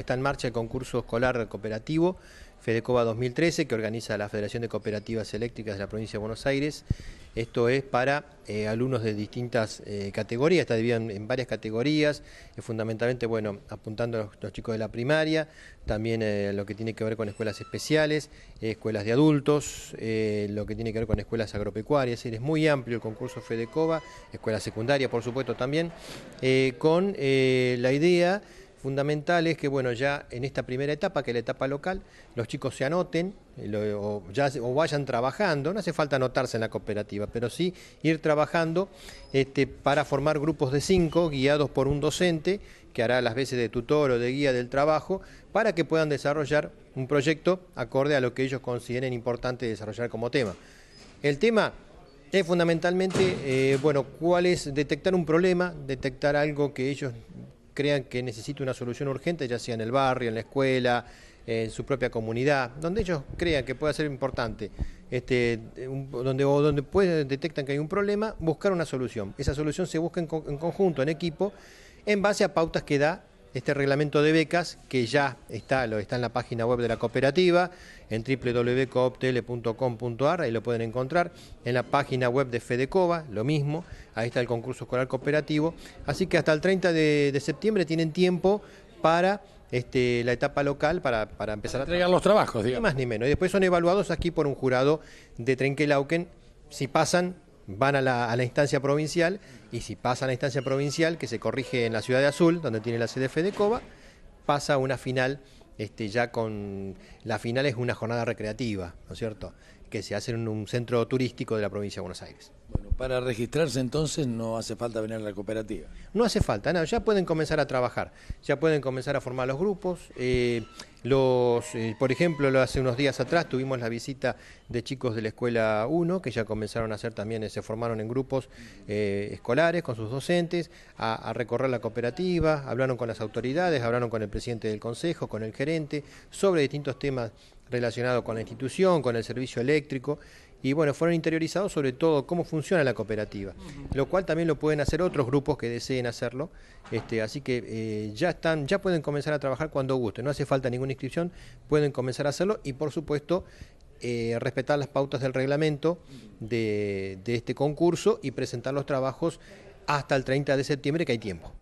Está en marcha el concurso escolar cooperativo FEDECOBA 2013 que organiza la Federación de Cooperativas Eléctricas de la provincia de Buenos Aires. Esto es para eh, alumnos de distintas eh, categorías, está dividido en, varias categorías, fundamentalmente, bueno, apuntando a los, chicos de la primaria, también eh, lo que tiene que ver con escuelas especiales, escuelas de adultos, lo que tiene que ver con escuelas agropecuarias, es muy amplio el concurso FEDECOBA, escuela secundaria, por supuesto, también, con la idea fundamental es que, bueno, ya en esta primera etapa, que es la etapa local, los chicos se anoten eh, o, vayan trabajando, no hace falta anotarse en la cooperativa, pero sí ir trabajando este, para formar grupos de cinco guiados por un docente que hará las veces de tutor o de guía del trabajo, para que puedan desarrollar un proyecto acorde a lo que ellos consideren importante desarrollar como tema. El tema es fundamentalmente, eh, bueno, cuál es detectar un problema, detectar algo que ellos crean que necesita una solución urgente, ya sea en el barrio, en la escuela, en su propia comunidad, donde ellos crean que pueda ser importante, este, donde, o donde detectan que hay un problema, buscar una solución. Esa solución se busca en conjunto, en equipo, en base a pautas que da este reglamento de becas que ya está, lo está en la página web de la cooperativa, en www.cooptl.com.ar, ahí lo pueden encontrar, en la página web de Fedecova, lo mismo, ahí está el concurso escolar cooperativo, así que hasta el 30 de, septiembre tienen tiempo para este, la etapa local para, para empezar a... Entregar los trabajos, digamos. Ni más ni menos. Y después son evaluados aquí por un jurado de Trenquelauquen. Si pasan, van a la, instancia provincial y si pasa a la instancia provincial, que se corrige en la ciudad de Azul, donde tiene la de Coba, pasa a una final, este, ya con la final es una jornada recreativa, ¿no es cierto? Que se hace en un centro turístico de la provincia de Buenos Aires. Para registrarse entonces no hace falta venir a la cooperativa. No hace falta, no, ya pueden comenzar a trabajar, ya pueden comenzar a formar los grupos. Eh, los, eh, por ejemplo, hace unos días atrás tuvimos la visita de chicos de la Escuela 1, que ya comenzaron a hacer también, eh, se formaron en grupos escolares con sus docentes, a, recorrer la cooperativa, hablaron con las autoridades, hablaron con el presidente del consejo, con el gerente, sobre distintos temas relacionado con la institución, con el servicio eléctrico, y bueno, fueron interiorizados sobre todo cómo funciona la cooperativa, lo cual también lo pueden hacer otros grupos que deseen hacerlo, este, así que eh, ya están, ya pueden comenzar a trabajar cuando gusten, no hace falta ninguna inscripción, pueden comenzar a hacerlo y por supuesto eh, respetar las pautas del reglamento de este concurso y presentar los trabajos hasta el 30 de septiembre que hay tiempo.